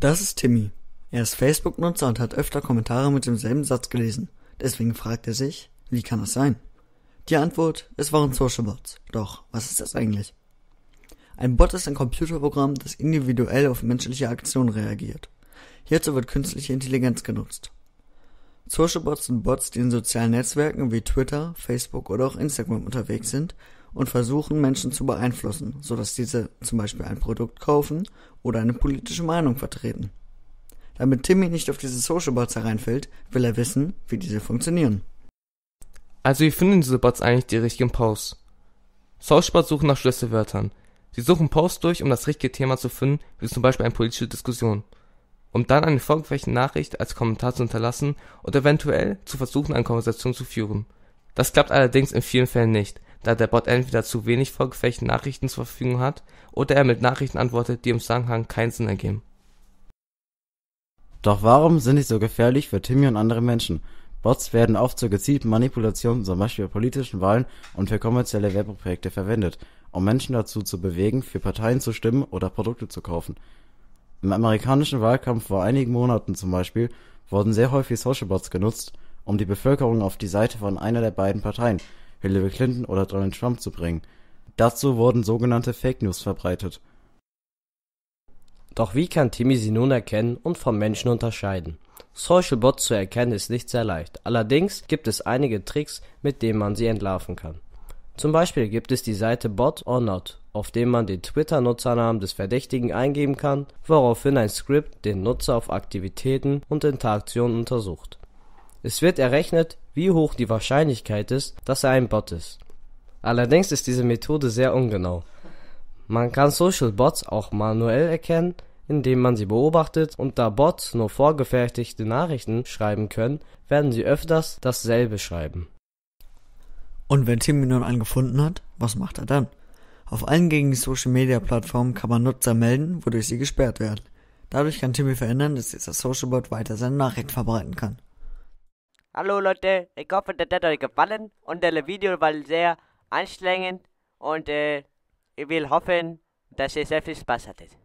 Das ist Timmy. Er ist Facebook-Nutzer und hat öfter Kommentare mit demselben Satz gelesen. Deswegen fragt er sich, wie kann das sein? Die Antwort, es waren Social Bots. Doch, was ist das eigentlich? Ein Bot ist ein Computerprogramm, das individuell auf menschliche Aktionen reagiert. Hierzu wird künstliche Intelligenz genutzt. Social Bots sind Bots, die in sozialen Netzwerken wie Twitter, Facebook oder auch Instagram unterwegs sind und versuchen, Menschen zu beeinflussen, sodass diese zum Beispiel ein Produkt kaufen oder eine politische Meinung vertreten. Damit Timmy nicht auf diese Social Bots hereinfällt, will er wissen, wie diese funktionieren. Also wie finden diese Bots eigentlich die richtigen Posts? Social Bots suchen nach Schlüsselwörtern. Sie suchen Posts durch, um das richtige Thema zu finden, wie zum Beispiel eine politische Diskussion. Um dann eine folgreiche Nachricht als Kommentar zu hinterlassen und eventuell zu versuchen, eine Konversation zu führen. Das klappt allerdings in vielen Fällen nicht, da der Bot entweder zu wenig vorgefechten Nachrichten zur Verfügung hat oder er mit Nachrichten antwortet, die im Zusammenhang keinen Sinn ergeben. Doch warum sind sie so gefährlich für Timmy und andere Menschen? Bots werden oft zur gezielten Manipulation, zum Beispiel bei politischen Wahlen und für kommerzielle Werbeprojekte verwendet, um Menschen dazu zu bewegen, für Parteien zu stimmen oder Produkte zu kaufen. Im amerikanischen Wahlkampf vor einigen Monaten zum Beispiel wurden sehr häufig Socialbots genutzt, um die Bevölkerung auf die Seite von einer der beiden Parteien Hillary Clinton oder Donald Trump zu bringen. Dazu wurden sogenannte Fake News verbreitet. Doch wie kann Timmy sie nun erkennen und vom Menschen unterscheiden? Social Bots zu erkennen ist nicht sehr leicht. Allerdings gibt es einige Tricks, mit denen man sie entlarven kann. Zum Beispiel gibt es die Seite Bot or Not, auf dem man den Twitter-Nutzernamen des Verdächtigen eingeben kann, woraufhin ein Script den Nutzer auf Aktivitäten und Interaktionen untersucht es wird errechnet, wie hoch die Wahrscheinlichkeit ist, dass er ein Bot ist. Allerdings ist diese Methode sehr ungenau. Man kann Social Bots auch manuell erkennen, indem man sie beobachtet, und da Bots nur vorgefertigte Nachrichten schreiben können, werden sie öfters dasselbe schreiben. Und wenn Timmy nun einen gefunden hat, was macht er dann? Auf allen gängigen Social Media Plattformen kann man Nutzer melden, wodurch sie gesperrt werden. Dadurch kann Timmy verhindern, dass dieser Social Bot weiter seine Nachrichten verbreiten kann. Hallo Leute, ich hoffe, das hat euch gefallen und das Video war sehr anstrengend und äh, ich will hoffen, dass ihr sehr viel Spaß hattet.